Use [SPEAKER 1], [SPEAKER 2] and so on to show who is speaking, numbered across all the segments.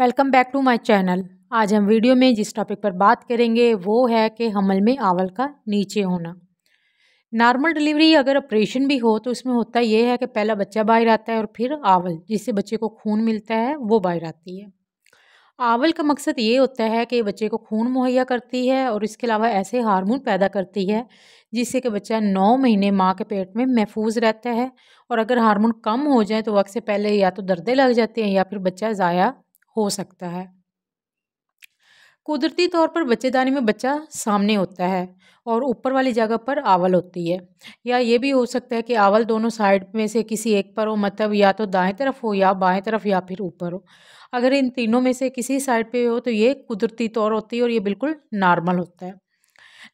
[SPEAKER 1] welcome back to my channel आज हम video में जिस टॉपिक पर बात करेंगे वो है कि हमल में आवल का नीचे होना नॉर्मल डिलीवरी अगर ऑपरेशन भी हो तो उसमें होता यह है कि पहला बच्चा बाहर आता है और फिर आवल जिससे बच्चे को खून मिलता है वो बाहर आती है आवल का मकसद ये होता है कि बच्चे को खून मुहैया करती है और इसके अलावा ऐसे हार्मोन पैदा करती है जिससे कि बच्चा नौ महीने माँ के पेट में महफूज रहता है और अगर हार्मोन कम हो जाए तो वक्त से पहले या तो दर्दे लग जाते हैं या फिर बच्चा ज़ाया हो सकता है कुदरती तौर पर दानी में बच्चा सामने होता है और ऊपर वाली जगह पर आवल होती है या ये भी हो सकता है कि आवल दोनों साइड में से किसी एक पर हो मतलब या तो दाएं तरफ हो या बाएं तरफ या फिर ऊपर हो अगर इन तीनों में से किसी साइड पे हो तो ये कुदरती तौर होती है और ये बिल्कुल नॉर्मल होता है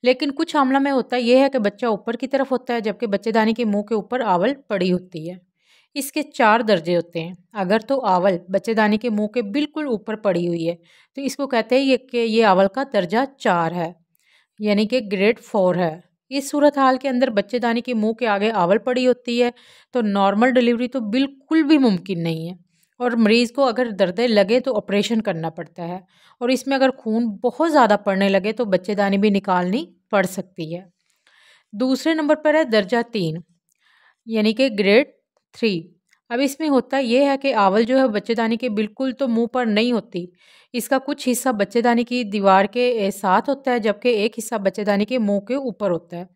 [SPEAKER 1] लेकिन कुछ हमला में होता है ये है कि बच्चा ऊपर की तरफ होता है जबकि बच्चेदानी के मुँह के ऊपर आवल पड़ी होती है इसके चार दर्जे होते हैं अगर तो आवल दानी के मुंह के बिल्कुल ऊपर पड़ी हुई है तो इसको कहते हैं ये कि ये आवल का दर्जा चार है यानी कि ग्रेड फोर है इस सूरत हाल के अंदर बच्चेदानी के मुंह के आगे आवल पड़ी होती है तो नॉर्मल डिलीवरी तो बिल्कुल भी मुमकिन नहीं है और मरीज़ को अगर दर्दे लगे तो ऑपरेशन करना पड़ता है और इसमें अगर खून बहुत ज़्यादा पड़ने लगे तो बच्चेदानी भी निकालनी पड़ सकती है दूसरे नंबर पर है दर्जा तीन यानी कि ग्रेड थ्री अब इसमें होता यह है कि आवल जो है बच्चेदानी के बिल्कुल तो मुंह पर नहीं होती इसका कुछ हिस्सा बच्चेदानी की दीवार के साथ होता है जबकि एक हिस्सा बच्चेदानी के मुंह के ऊपर होता है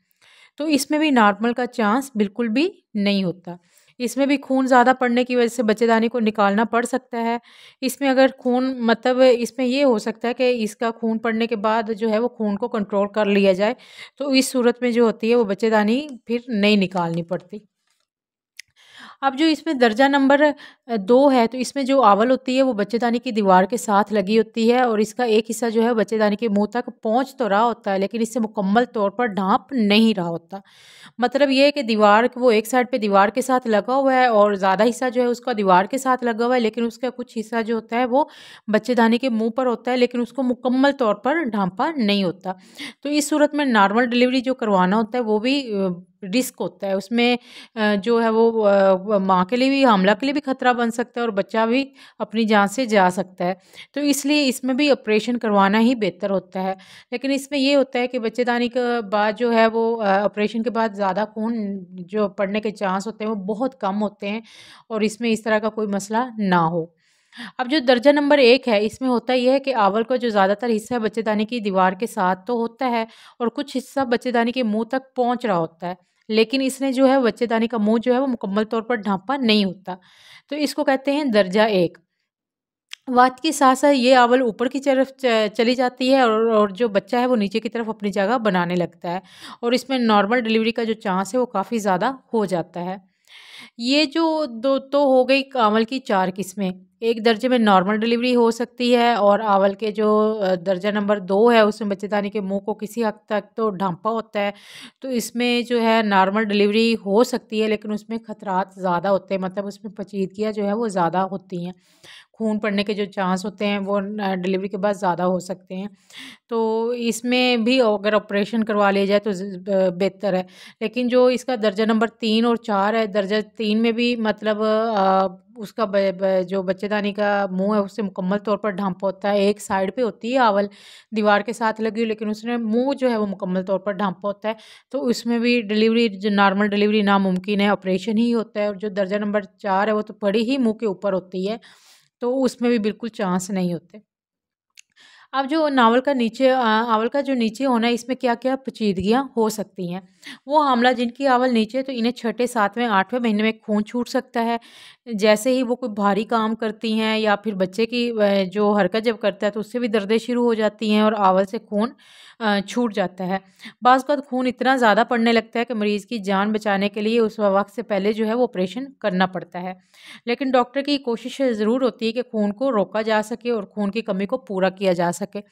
[SPEAKER 1] तो इसमें भी नॉर्मल का चांस बिल्कुल भी नहीं होता इसमें भी खून ज़्यादा पड़ने की वजह से बच्चेदानी को निकालना पड़ सकता है इसमें अगर खून मतलब इसमें ये हो सकता है कि इसका खून पड़ने के बाद जो है वो खून को कंट्रोल कर लिया जाए तो इस सूरत में जो होती है वो बच्चेदानी फिर नहीं निकालनी पड़ती अब जो इसमें दर्जा नंबर दो है तो इसमें जो आवल होती है वो बच्चेदानी की दीवार के साथ लगी होती है और इसका एक हिस्सा जो है बच्चेदानी के मुंह तक पहुंच तो रहा होता है लेकिन इससे मुकम्मल तौर पर ढांप नहीं रहा होता मतलब ये है कि दीवार वो एक साइड पे दीवार के साथ लगा हुआ है और ज़्यादा हिस्सा जो है उसका दीवार के साथ लगा हुआ है लेकिन उसका कुछ हिस्सा जो होता है वो बच्चेदानी के मुँह पर होता है लेकिन उसको मुकम्मल तौर पर ढांपा नहीं होता तो इस सूरत में नॉर्मल डिलीवरी जो करवाना होता है वो भी रिस्क होता है उसमें जो है वो माँ के लिए भी हमला के लिए भी खतरा बन सकता है और बच्चा भी अपनी जान से जा सकता है तो इसलिए इसमें भी ऑपरेशन करवाना ही बेहतर होता है लेकिन इसमें ये होता है कि बच्चेदानी के बाद जो है वो ऑपरेशन के बाद ज़्यादा खून जो पड़ने के चांस होते हैं वो बहुत कम होते हैं और इसमें इस तरह का कोई मसला ना हो अब जो दर्जा नंबर एक है इसमें होता यह है कि आवल का जो ज़्यादातर हिस्सा बच्चेदानी की दीवार के साथ तो होता है और कुछ हिस्सा बच्चेदानी के मुंह तक पहुंच रहा होता है लेकिन इसने जो है बच्चेदानी का मुंह जो है वो मुकम्मल तौर पर ढांपा नहीं होता तो इसको कहते हैं दर्जा एक वात के साथ साथ ये आवल ऊपर की तरफ चली जाती है और और जो बच्चा है वो नीचे की तरफ अपनी जगह बनाने लगता है और इसमें नॉर्मल डिलीवरी का जो चांस है वो काफ़ी ज़्यादा हो जाता है ये जो दो तो हो गई आवल की चार किस्में एक दर्जे में नॉर्मल डिलीवरी हो सकती है और आवल के जो दर्जा नंबर दो है उसमें बच्चेदानी के मुंह को किसी हद तक तो ढांपा होता है तो इसमें जो है नॉर्मल डिलीवरी हो सकती है लेकिन उसमें ख़तरात ज़्यादा होते हैं मतलब उसमें पचीदगियाँ जो है वो ज़्यादा होती हैं खून पड़ने के जो चांस होते हैं वो डिलीवरी के बाद ज़्यादा हो सकते हैं तो इसमें भी अगर ऑपरेशन करवा लिया जाए तो बेहतर है लेकिन जो इसका दर्जा नंबर तीन और चार है दर्जा तीन में भी मतलब उसका ब, ब, जो बच्चेदानी का मुंह है उससे मुकम्मल तौर पर ढांप होता है एक साइड पे होती है आवल दीवार के साथ लगी हुई लेकिन उसने मुंह जो है वो मुकम्मल तौर पर ढांप होता है तो उसमें भी डिलीवरी जो नॉर्मल डिलीवरी नामुमकिन है ऑपरेशन ही होता है और जो दर्जा नंबर चार है वो तो बड़ी ही मुँह के ऊपर होती है तो उसमें भी बिल्कुल चांस नहीं होते अब जो नावल का नीचे आवल का जो नीचे होना है इसमें क्या क्या पेचीदगियाँ हो सकती हैं वो हमला जिनकी आवल नीचे तो इन्हें छठे सातवें आठवें महीने में खून छूट सकता है जैसे ही वो कोई भारी काम करती हैं या फिर बच्चे की जो हरकत जब करता है तो उससे भी दर्दें शुरू हो जाती हैं और आवल से खून छूट जाता है बाज़ खून इतना ज़्यादा पड़ने लगता है कि मरीज़ की जान बचाने के लिए उस वक्त से पहले जो है वो ऑपरेशन करना पड़ता है लेकिन डॉक्टर की कोशिश ज़रूर होती है कि खून को रोका जा सके और खून की कमी को पूरा किया जा सके सके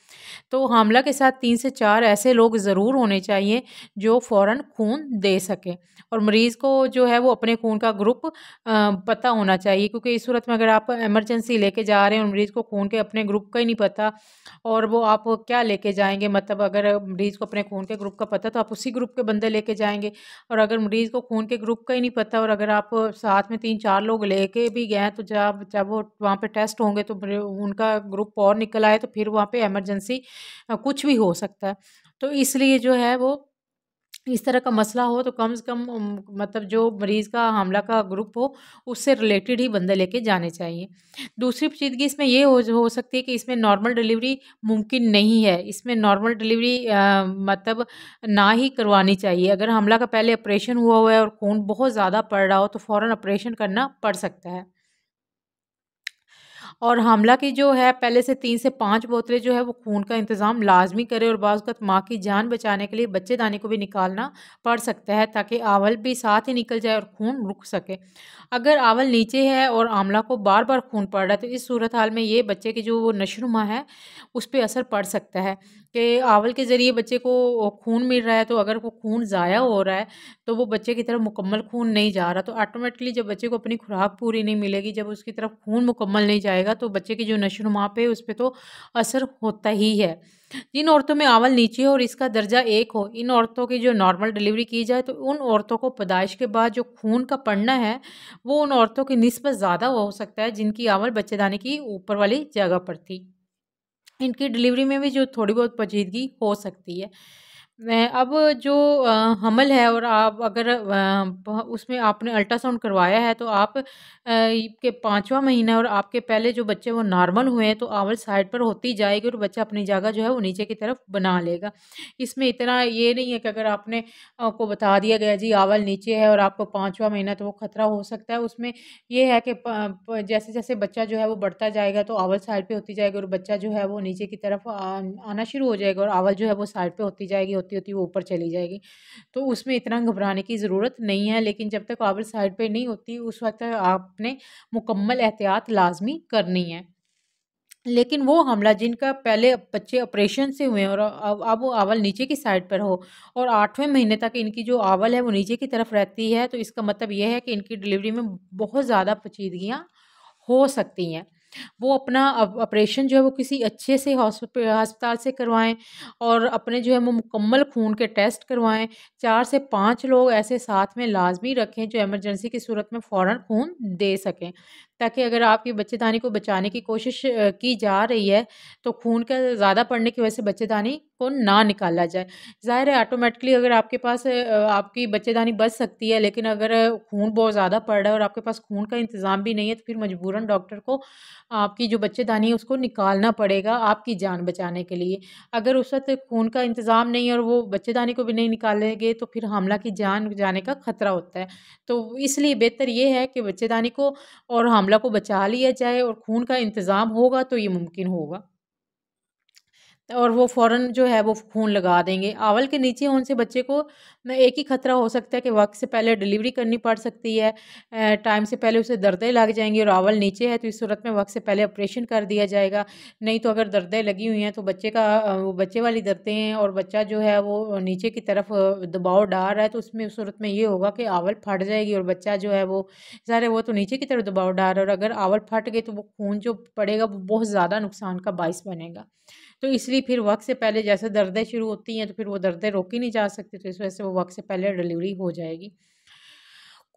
[SPEAKER 1] तो हामला के साथ तीन से चार ऐसे लोग ज़रूर होने चाहिए जो फ़ौर खून दे सकें और मरीज़ को जो है वो अपने खून का ग्रुप पता होना चाहिए क्योंकि इस सूरत में अगर आप एमरजेंसी लेके जा रहे हैं और मरीज़ को खून के अपने ग्रुप का ही नहीं पता और वो आप क्या लेके जाएंगे मतलब अगर मरीज़ को अपने खून के ग्रुप का पता तो आप उसी ग्रुप के बंदे लेके जाएंगे और अगर मरीज़ को खून के ग्रुप का ही नहीं पता और अगर आप साथ में तीन चार लोग लेके भी गए तो जब जब वो वहाँ पर टेस्ट होंगे तो उनका ग्रुप और निकल आए तो फिर वहाँ पे एमरजेंसी कुछ भी हो सकता है तो इसलिए जो है वो इस तरह का मसला हो तो कम से कम मतलब जो मरीज़ का हमला का ग्रुप हो उससे रिलेटेड ही बंदे लेके जाने चाहिए दूसरी पचीदगी इसमें ये हो हो सकती है कि इसमें नॉर्मल डिलीवरी मुमकिन नहीं है इसमें नॉर्मल डिलीवरी मतलब ना ही करवानी चाहिए अगर हमला का पहले ऑपरेशन हुआ हुआ है और खून बहुत ज़्यादा पड़ रहा हो तो फ़ौर ऑपरेशन करना पड़ सकता है और हमला की जो है पहले से तीन से पाँच बोतलें जो है वो खून का इंतज़ाम लाजमी करे और बाज़त माँ की जान बचाने के लिए बच्चे दाने को भी निकालना पड़ सकता है ताकि आवल भी साथ ही निकल जाए और खून रुक सके अगर आवल नीचे है और आमला को बार बार खून पड़ रहा है तो इस सूरत हाल में ये बच्चे की जो वो नशनुमा है उस पर असर पड़ सकता है कि आवल के ज़रिए बच्चे को खून मिल रहा है तो अगर वो खून ज़ाया हो रहा है तो वो बच्चे की तरफ मुकम्मल खून नहीं जा रहा तो ऑटोमेटिकली जब बच्चे को अपनी खुराक पूरी नहीं मिलेगी जब उसकी तरफ खून मुकम्मल नहीं जाएगा तो बच्चे की जो नशोनुमा पे उस पर तो असर होता ही है जिन औरतों में आवल नीचे हो और इसका दर्जा एक हो इन औरतों की जो नॉर्मल डिलीवरी की जाए तो उन औरतों को पैदाइश के बाद जो खून का पड़ना है वो उन औरतों की नस्बत ज़्यादा हो सकता है जिनकी आवल बच्चेदानी की ऊपर वाली जगह पर थी इनकी डिलीवरी में भी जो थोड़ी बहुत पचीदगी हो सकती है अब जो हमल है और आप अगर उसमें आपने अल्ट्रासाउंड करवाया है तो आप के पाँचवा महीना और आपके पहले जो बच्चे वो नॉर्मल हुए हैं तो आवल साइड पर होती जाएगी और बच्चा अपनी जगह जो है वो नीचे की तरफ बना लेगा इसमें इतना ये नहीं है कि अगर आपने आपको बता दिया गया जी आवल नीचे है और आपको पाँचवा महीना तो वो खतरा हो सकता है उसमें ये है कि जैसे जैसे बच्चा जो है वो बढ़ता जाएगा तो आवल साइड पर होती जाएगी और बच्चा जो है वो नीचे की तरफ आना शुरू हो जाएगा और आवल जो है वो साइड पर होती जाएगी होती होती वो ऊपर चली जाएगी तो उसमें इतना घबराने की ज़रूरत नहीं है लेकिन जब तक काबिल साइड पर नहीं होती उस वक्त आपने मुकम्मल एहतियात लाजमी करनी है लेकिन वो हमला जिनका पहले बच्चे ऑपरेशन से हुए और अब अब वो आवल नीचे की साइड पर हो और आठवें महीने तक इनकी जो आवल है वो नीचे की तरफ रहती है तो इसका मतलब यह है कि इनकी डिलीवरी में बहुत ज़्यादा पचीदगियाँ हो सकती हैं वो अपना ऑपरेशन जो है वो किसी अच्छे से हस्पताल से करवाएं और अपने जो है वो मुकम्मल खून के टेस्ट करवाएं चार से पाँच लोग ऐसे साथ में लाजमी रखें जो एमरजेंसी की सूरत में फ़ौर खून दे सकें ताकि अगर आपकी बच्चेदानी को बचाने की कोशिश की जा रही है तो खून का ज़्यादा पड़ने की वजह से बच्चेदानी को ना निकाला जाए ज़ाहिर है ऑटोमेटिकली अगर आपके पास आपकी बच्चेदानी बच सकती है लेकिन अगर खून बहुत ज़्यादा पड़ रहा है और आपके पास खून का इंतज़ाम भी नहीं है तो फिर मजबूरन डॉक्टर को आपकी जो बच्चेदानी है उसको निकालना पड़ेगा आपकी जान बचाने के लिए अगर उस वक्त खून का इंतज़ाम नहीं है और वो बच्चेदानी को भी नहीं निकालेंगे तो फिर हमला की जान जाने का खतरा होता है तो इसलिए बेहतर ये है कि बच्चेदानी को और हमला मामला को बचा लिया जाए और खून का इंतज़ाम होगा तो ये मुमकिन होगा और वो फ़ौर जो है वो खून लगा देंगे आवल के नीचे होने से बच्चे को एक ही खतरा हो सकता है कि वक्त से पहले डिलीवरी करनी पड़ सकती है टाइम से पहले उसे दर्दें लग जाएंगी और आवल नीचे है तो इस सूरत में वक्त से पहले ऑपरेशन कर दिया जाएगा नहीं तो अगर दर्दें लगी हुई हैं तो बच्चे का वो बच्चे वाली दर्दें हैं और बच्चा जो है वो नीचे की तरफ दबाव डाल रहा है तो उसमें उस सूरत में ये होगा कि आवल फट जाएगी और बच्चा जो है वो सारे वो तो नीचे की तरफ दबाव डाल रहा है और अगर आवल फट गई तो वो खून जो पड़ेगा वो बहुत ज़्यादा नुकसान का बायस बनेगा तो इसलिए फिर वक्त से पहले जैसे दर्दें शुरू होती हैं तो फिर वो दर्दें रोकी नहीं जा सकती तो इस वजह से वो वक्त से पहले डिलीवरी हो जाएगी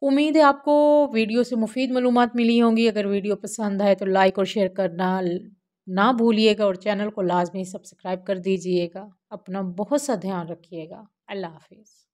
[SPEAKER 1] उम्मीद है आपको वीडियो से मुफीद मालूम मिली होंगी अगर वीडियो पसंद आए तो लाइक और शेयर करना ना भूलिएगा और चैनल को लाजमी सब्सक्राइब कर दीजिएगा अपना बहुत सा ध्यान रखिएगा अल्लाह हाफिज़